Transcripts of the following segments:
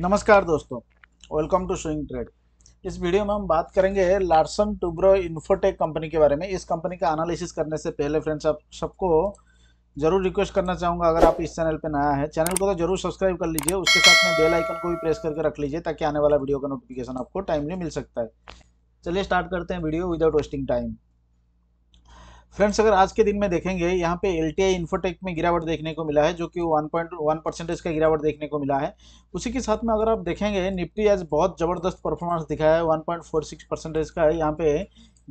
नमस्कार दोस्तों welcome to swing trade इस वीडियो में हम बात करेंगे लार्सन टूब्रो इन्फोटेक कंपनी के बारे में इस कंपनी का एनालिसिस करने से पहले फ्रेंड्स आप सबको जरूर रिक्वेस्ट करना चाहूँगा अगर आप इस चैनल पर नया है चैनल को तो जरूर सब्सक्राइब कर लीजिए उसके साथ में बेल आइकन को भी प्रेस करके रख लीजिए ताकि आने वाला वीडियो का नोटिफिकेशन आपको टाइमली मिल सकता है चलिए स्टार्ट करते हैं video without wasting time friends अगर आज के दिन में देखेंगे यहाँ पे एल टी इन्फोटेक में गिरावट देखने को मिला है जो कि वन पॉइंट वन परसेंटेज का गिरावट देखने को मिला है उसी के साथ में अगर आप देखेंगे निफ्टी आज बहुत ज़बरदस्त परफॉर्मेंस दिखाया है one point four six percentage का है यहाँ पे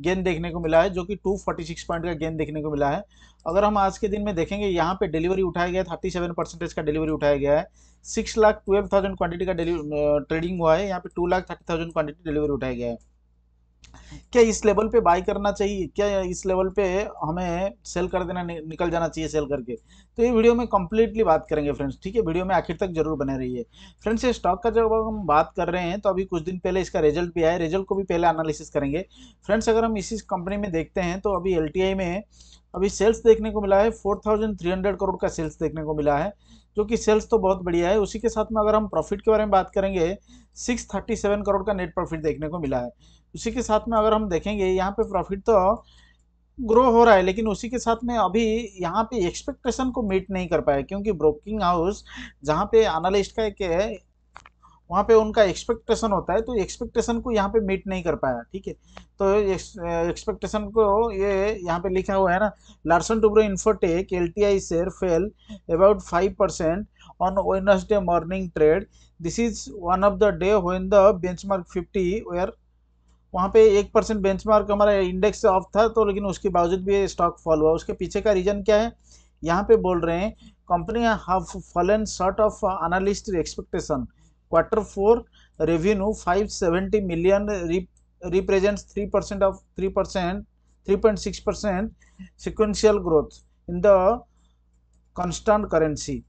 गेंद देखने को मिला है जो कि टू फोर्टी सिक्स पॉइंट का गेंद देखने को मिला है अगर हम आज के दिन में देखेंगे यहाँ पे डिलीवरी उठाया गया थर्टी सेवन परसेंटेज का डिलीवरी उठाया गया है six lakh twelve thousand quantity का ट्रेडिंग हुआ है यहाँ पे two lakh thirty thousand quantity delivery उठाया गया है क्या इस लेवल पे बाई करना चाहिए क्या इस लेवल पे हमें सेल कर देना निकल जाना चाहिए सेल करके तो ये वीडियो में कम्प्लीटली बात करेंगे फ्रेंड्स ठीक है वीडियो में आखिर तक जरूर बने रहिए फ्रेंड्स ये स्टॉक का जब हम बात कर रहे हैं तो अभी कुछ दिन पहले इसका रिजल्ट भी आया रिजल्ट को भी पहले एनालिसिस करेंगे फ्रेंड्स अगर हम इसी कंपनी में देखते हैं तो अभी एल में अभी सेल्स देखने को मिला है फोर करोड़ का सेल्स देखने को मिला है जो कि सेल्स तो बहुत बढ़िया है उसी के साथ में अगर हम प्रॉफिट के बारे में बात करेंगे सिक्स करोड़ का नेट प्रॉफिट देखने को मिला है उसी के साथ में अगर हम देखेंगे यहाँ पे प्रॉफिट तो ग्रो हो रहा है लेकिन उसी के साथ में अभी यहाँ पे एक्सपेक्टेशन को मीट नहीं कर पाया क्योंकि ब्रोकिंग हाउस जहाँ पे एनालिस्ट का एक है वहाँ पे उनका एक्सपेक्टेशन होता है तो एक्सपेक्टेशन को यहाँ पे मीट नहीं कर पाया ठीक है तो एक्सपेक्टेशन को ये यहाँ पे लिखा हुआ है ना Larsen Toubro Infotech L T I share fell about five percent on Wednesday morning trade this is one of the day when the benchmark fifty were वहाँ पे एक परसेंट बेंच हमारा इंडेक्स ऑफ था तो लेकिन उसके बावजूद भी स्टॉक फॉल हुआ उसके पीछे का रीज़न क्या है यहाँ पे बोल रहे हैं company have fallen short of analyst expectation quarter four revenue 570 million represents three percent of three percent three point six percent sequential growth in the constant currency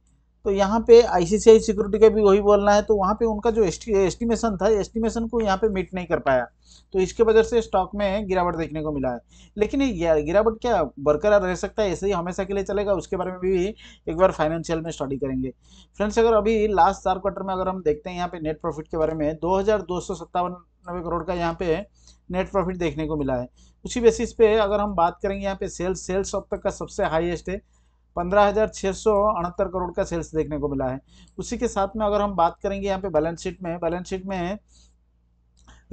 तो यहाँ पे आईसीसीआई सिक्योरिटी का भी वही बोलना है तो वहाँ पे उनका जो एस्टिमेशन था एस्टिमेशन को यहाँ पे मीट नहीं कर पाया तो इसके वजह से स्टॉक में गिरावट देखने को मिला है लेकिन ये गिरावट क्या बरकरार रह सकता है ऐसे ही हमेशा के लिए चलेगा उसके बारे में भी एक बार फाइनेंशियल में स्टडी करेंगे फ्रेंड्स अगर अभी लास्ट चार क्वार्टर में अगर हम देखते हैं यहाँ पे नेट प्रॉफिट के बारे में दो करोड़ का यहाँ पे नेट प्रॉफिट देखने को मिला है उसी बेसिस पे अगर हम बात करेंगे यहाँ पे सेल्स सेल्स अब तक का सबसे हाईएस्ट है पंद्रह करोड़ का सेल्स देखने को मिला है उसी के साथ में अगर हम बात करेंगे यहाँ पे बैलेंस शीट में बैलेंस शीट में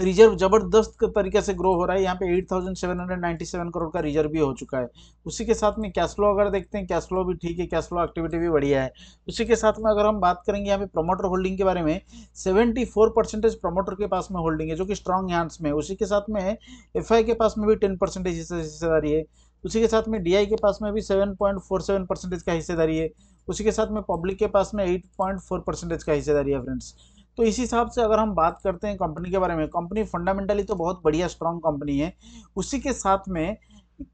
रिजर्व जबरदस्त तरीके से ग्रो हो रहा है यहाँ पे 8,797 करोड़ का रिजर्व भी हो चुका है उसी के साथ में कैश फ्लो अगर देखते हैं कैश फ्लो भी ठीक है कैश फ्लो एक्टिविटी भी बढ़िया है उसी के साथ में अगर हम बात करेंगे यहाँ पे प्रमोटर होल्डिंग के बारे में 74 परसेंटेज प्रमोटर के पास में होल्डिंग है जो कि स्ट्रॉन्ग हैंड्स में उसी के साथ में एफ के पास में भी टेन परसेंटेज हिस्सेदारी है उसी के साथ में डी के पास में भी seven point four seven percentage का हिस्सेदारी है उसी के साथ में पब्लिक के पास में एट पॉइंट फोर परसेंटेज का हिस्सेदारी है फ्रेंड्स तो इसी हिसाब से अगर हम बात करते हैं कंपनी के बारे में कंपनी फंडामेंटली तो बहुत बढ़िया स्ट्रॉन्ग कंपनी है उसी के साथ में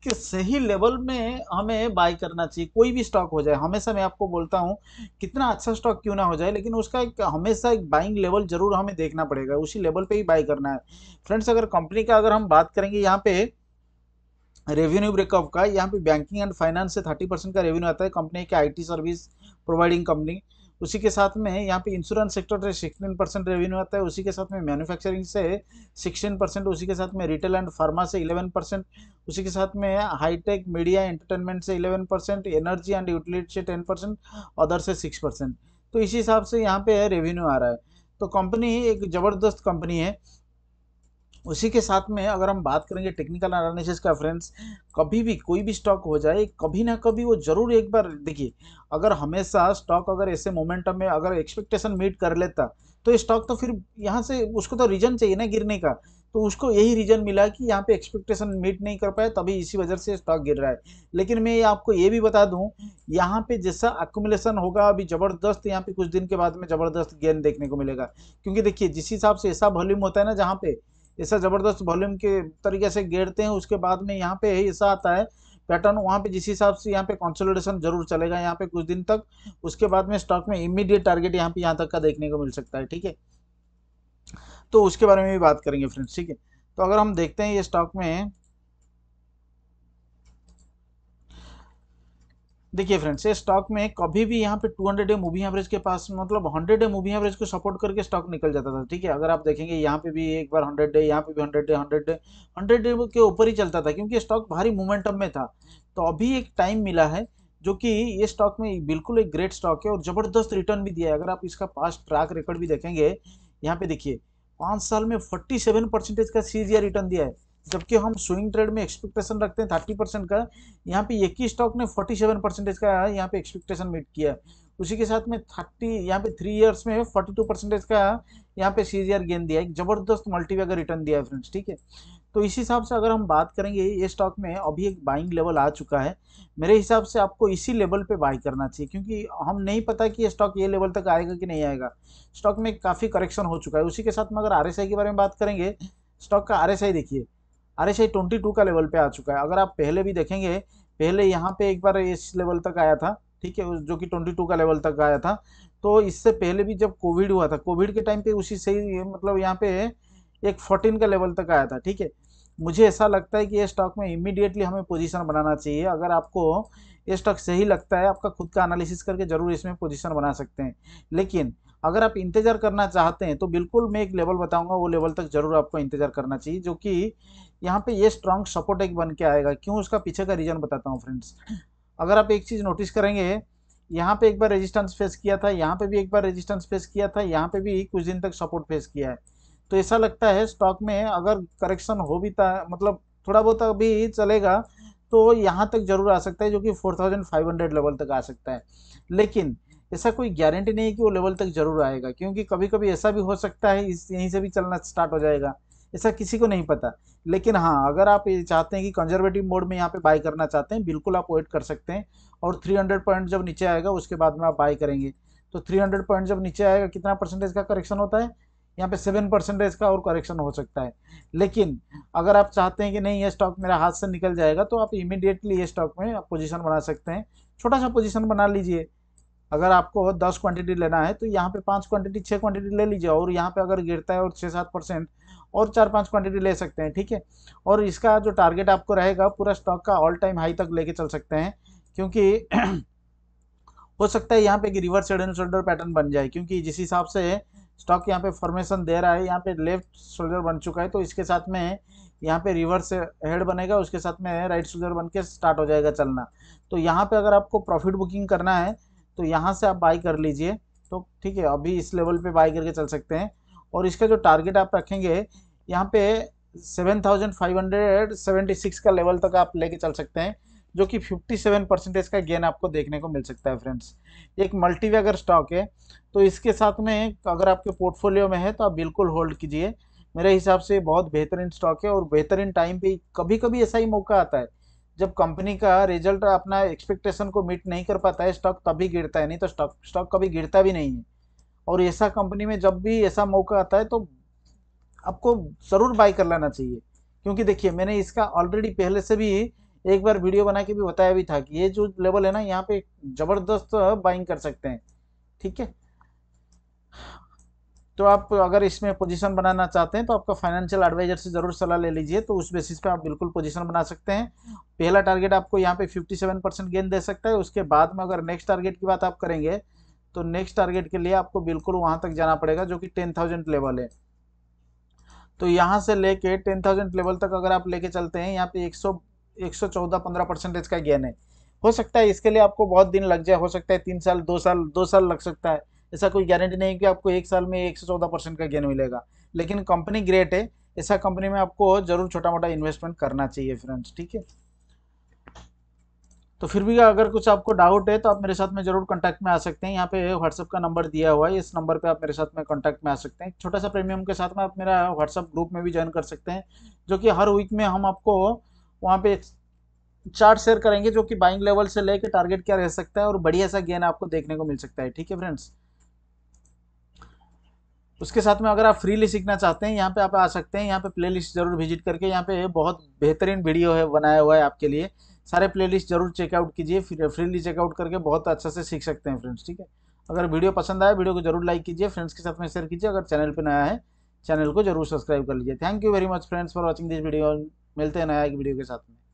कि सही लेवल में हमें बाय करना चाहिए कोई भी स्टॉक हो जाए हमेशा मैं आपको बोलता हूँ कितना अच्छा स्टॉक क्यों ना हो जाए लेकिन उसका एक हमेशा एक बाइंग लेवल जरूर हमें देखना पड़ेगा उसी लेवल पे ही बाय करना है फ्रेंड्स अगर कंपनी का अगर हम बात करेंगे यहाँ पे रेवेन्यू ब्रेकअप का यहाँ पे बैंकिंग एंड फाइनेंस से थर्टी परसेंट का रेवेन्यू आता है कंपनी के आईटी सर्विस प्रोवाइडिंग कंपनी उसी के साथ में यहाँ पे इंश्योरेंस सेक्टर से सिक्सटीन परसेंट रेवेन्यू आता है उसी के साथ में मैन्युफैक्चरिंग से सिक्सटीन परसेंट उसी के साथ में रिटेल एंड फार्मा से इलेवन परसेंट उसी के साथ में हाईटेक मीडिया एंटरटेनमेंट से eleven percent energy and utility से टेन परसेंट अदर से सिक्स परसेंट तो इसी हिसाब से यहाँ पे रेवेन्यू आ रहा है तो कंपनी एक ज़बरदस्त कंपनी है उसी के साथ में अगर हम बात करेंगे टेक्निकल एनालिसिस का फ्रेंड्स कभी भी कोई भी स्टॉक हो जाए कभी ना कभी वो जरूर एक बार देखिए अगर हमेशा स्टॉक अगर ऐसे मोमेंटम में अगर एक्सपेक्टेशन मीट कर लेता तो स्टॉक तो फिर यहाँ से उसको तो रीजन चाहिए ना गिरने का तो उसको यही रीजन मिला कि यहाँ पे एक्सपेक्टेशन मीट नहीं कर पाया तभी इसी वजह से स्टॉक गिर रहा है लेकिन मैं आपको ये भी बता दूं यहाँ पे जैसा अक्यूमुलेशन होगा अभी जबरदस्त यहाँ पे कुछ दिन के बाद में जबरदस्त गेन देखने को मिलेगा क्योंकि देखिए जिस हिसाब से ऐसा वॉल्यूम होता है ना जहाँ पे ऐसा ज़बरदस्त वॉल्यूम के तरीके से गेरते हैं उसके बाद में यहाँ पे ऐसा आता है पैटर्न वहाँ पे जिस हिसाब से यहाँ पे कॉन्सोलिडेशन जरूर चलेगा यहाँ पे कुछ दिन तक उसके बाद में स्टॉक में इमीडिएट टारगेट यहाँ पे यहाँ तक का देखने को मिल सकता है ठीक है तो उसके बारे में भी बात करेंगे फ्रेंड्स ठीक है तो अगर हम देखते हैं ये स्टॉक में देखिए फ्रेंड्स ये स्टॉक में कभी भी यहाँ पे 200 हंड्रेड ए मूवी एवरेज के पास मतलब 100 डे मूवी एवरेज को सपोर्ट करके स्टॉक निकल जाता था ठीक है अगर आप देखेंगे यहाँ पे भी एक बार 100 डे यहाँ पे भी 100 डे 100 डे 100 डे के ऊपर ही चलता था क्योंकि स्टॉक भारी मोमेंटम में था तो अभी एक टाइम मिला है जो कि ये स्टॉक में बिल्कुल एक ग्रेट स्टॉक है और ज़बरदस्त रिटर्न भी दिया है अगर आप इसका पास्ट ट्रैक रिकॉर्ड भी देखेंगे यहाँ पे देखिए पाँच साल में फोर्टी सेवन परसेंटेज का सी रिटर्न दिया है जबकि हम स्विंग ट्रेड में एक्सपेक्टेशन रखते हैं थर्टी परसेंट का यहाँ पे एक ही स्टॉक ने फोर्टी सेवन परसेंटेज का यहाँ पे एक्सपेक्टेशन मीट किया उसी के साथ में थर्टी यहाँ पे थ्री इयर्स में फोर्टी टू परसेंटेज का यहाँ पे सी गेन दिया एक जबरदस्त मल्टीवेगर रिटर्न दिया है फ्रेंड्स ठीक है तो इस हिसाब से अगर हम बात करेंगे ये स्टॉक में अभी एक बाइंग लेवल आ चुका है मेरे हिसाब से आपको इसी लेवल पे बाई करना चाहिए क्योंकि हम नहीं पता कि ये स्टॉक ये लेवल तक आएगा कि नहीं आएगा स्टॉक में काफ़ी करेक्शन हो चुका है उसी के साथ में अगर आर के बारे में बात करेंगे स्टॉक का आर देखिए R S I twenty two का लेवल पे आ चुका है अगर आप पहले भी देखेंगे पहले यहाँ पे एक बार इस लेवल तक आया था ठीक है जो कि ट्वेंटी टू का लेवल तक आया था तो इससे पहले भी जब कोविड हुआ था कोविड के टाइम पे उसी से ही मतलब यहाँ पे एक फोर्टीन का लेवल तक आया था ठीक है मुझे ऐसा लगता है कि ये स्टॉक में इमिडिएटली हमें पोजीशन बनाना चाहिए अगर आपको ये स्टॉक सही लगता है आपका खुद का एनालिसिस करके ज़रूर इसमें पोजीशन बना सकते हैं लेकिन अगर आप इंतज़ार करना चाहते हैं तो बिल्कुल मैं एक लेवल बताऊंगा वो लेवल तक ज़रूर आपको इंतज़ार करना चाहिए जो कि यहाँ पे ये स्ट्रॉन्ग सपोर्ट एक बन के आएगा क्यों उसका पीछे का रीज़न बताता हूँ फ्रेंड्स अगर आप एक चीज़ नोटिस करेंगे यहाँ पे एक बार रेजिस्टेंस फेस किया था यहाँ पे भी एक बार रेजिस्टेंस फेस किया था यहाँ पे भी कुछ दिन तक सपोर्ट फेस किया है तो ऐसा लगता है स्टॉक में अगर करेक्शन हो भी था मतलब थोड़ा बहुत अभी चलेगा तो यहाँ तक जरूर आ सकता है जो कि 4500 लेवल तक आ सकता है लेकिन ऐसा कोई गारंटी नहीं है कि वो लेवल तक जरूर आएगा क्योंकि कभी कभी ऐसा भी हो सकता है इस यहीं से भी चलना स्टार्ट हो जाएगा ऐसा किसी को नहीं पता लेकिन हाँ अगर आप ये चाहते हैं कि कंजर्वेटिव मोड में यहाँ पे बाई करना चाहते हैं बिल्कुल आप वेट कर सकते हैं और 300 पॉइंट जब नीचे आएगा उसके बाद में आप बाई करेंगे तो 300 पॉइंट जब नीचे आएगा कितना परसेंटेज का करेक्शन होता है यहाँ पे सेवन परसेंटेज का और करेक्शन हो सकता है लेकिन अगर आप चाहते हैं कि नहीं ये स्टॉक मेरा हाथ से निकल जाएगा तो आप इमीडिएटली ये स्टॉक में पोजिशन बना सकते हैं छोटा सा पोजिशन बना लीजिए अगर आपको दस क्वांटिटी लेना है तो यहाँ पे पाँच क्वांटिटी छः क्वांटिटी ले लीजिए और यहाँ पे अगर गिरता है और छः सात परसेंट और चार पाँच क्वांटिटी ले सकते हैं ठीक है और इसका जो टारगेट आपको रहेगा पूरा स्टॉक का ऑल टाइम हाई तक लेके चल सकते हैं क्योंकि हो सकता है यहाँ पे कि reverse head and shoulder pattern बन जाए क्योंकि जिस हिसाब से स्टॉक यहाँ पे फॉर्मेशन दे रहा है यहाँ पे लेफ्ट शोल्डर बन चुका है तो इसके साथ में यहाँ पे रिवर्स हेड बनेगा उसके साथ में राइट शोल्डर बन के स्टार्ट हो जाएगा चलना तो यहाँ पे अगर आपको प्रॉफिट बुकिंग करना है तो यहाँ से आप बाई कर लीजिए तो ठीक है अभी इस लेवल पे बाई करके चल सकते हैं और इसका जो टारगेट आप रखेंगे यहाँ पे 7,576 का लेवल तक आप लेके चल सकते हैं जो कि 57 परसेंटेज का गेन आपको देखने को मिल सकता है फ्रेंड्स एक मल्टीवे अगर स्टॉक है तो इसके साथ में अगर आपके पोर्टफोलियो में है तो आप बिल्कुल होल्ड कीजिए मेरे हिसाब से बहुत बेहतरीन स्टॉक है और बेहतरीन टाइम पर कभी कभी ऐसा ही मौका आता है जब कंपनी का रिजल्ट अपना एक्सपेक्टेशन को मीट नहीं कर पाता है स्टॉक तभी गिरता है नहीं तो स्टॉक स्टॉक कभी गिरता भी नहीं है और ऐसा कंपनी में जब भी ऐसा मौका आता है तो आपको ज़रूर बाय कर लेना चाहिए क्योंकि देखिए मैंने इसका ऑलरेडी पहले से भी एक बार वीडियो बना के भी बताया भी था कि ये जो लेवल है ना यहाँ पे ज़बरदस्त बाइंग कर सकते हैं ठीक है तो आप अगर इसमें पोजीशन बनाना चाहते हैं तो आपका फाइनेंशियल एडवाइजर से ज़रूर सलाह ले लीजिए तो उस बेसिस पे आप बिल्कुल पोजीशन बना सकते हैं पहला टारगेट आपको यहाँ पे 57 परसेंट गेन दे सकता है उसके बाद में अगर नेक्स्ट टारगेट की बात आप करेंगे तो नेक्स्ट टारगेट के लिए आपको बिल्कुल वहाँ तक जाना पड़ेगा जो कि टेन लेवल है तो यहाँ से लेके टेन लेवल तक अगर आप लेके चलते हैं यहाँ पे एक सौ परसेंटेज का गेन है हो सकता है इसके लिए आपको बहुत दिन लग जाए हो सकता है तीन साल दो साल दो साल लग सकता है ऐसा कोई गारंटी नहीं कि आपको एक साल में एक से चौदह परसेंट का गेन मिलेगा लेकिन कंपनी ग्रेट है ऐसा कंपनी में आपको ज़रूर छोटा मोटा इन्वेस्टमेंट करना चाहिए फ्रेंड्स ठीक है तो फिर भी अगर कुछ आपको डाउट है तो आप मेरे साथ में जरूर कांटेक्ट में आ सकते हैं यहाँ पे व्हाट्सअप का नंबर दिया हुआ है इस नंबर पे आप मेरे साथ में कांटेक्ट में आ सकते हैं छोटा सा प्रीमियम के साथ में आप मेरा व्हाट्सअप ग्रुप में भी ज्वाइन कर सकते हैं जो कि हर वीक में हम आपको वहाँ पे चार्ट शेयर करेंगे जो कि बाइंग लेवल से लेकर टारगेट क्या रह सकता है और बढ़िया सा गेन आपको देखने को मिल सकता है ठीक है फ्रेंड्स उसके साथ में अगर आप फ्रीली सीखना चाहते हैं यहाँ पे आप आ सकते हैं यहाँ पे प्लेलिस्ट जरूर विजिट करके यहाँ पे बहुत बेहतरीन वीडियो है बनाया हुआ है आपके लिए सारे प्लेलिस्ट जरूर चेकआउट कीजिए फ्रीली चेकआउट करके बहुत अच्छा से सीख सकते हैं फ्रेंड्स ठीक है अगर वीडियो पसंद आए वीडियो को जरूर लाइक कीजिए फ्रेंड्स के साथ में शेयर कीजिए अगर चैनल पर नया है चैनल को जरूर सब्सक्राइब कर लीजिए thank you very much friends for watching this video मिलते हैं नया एक वीडियो के साथ में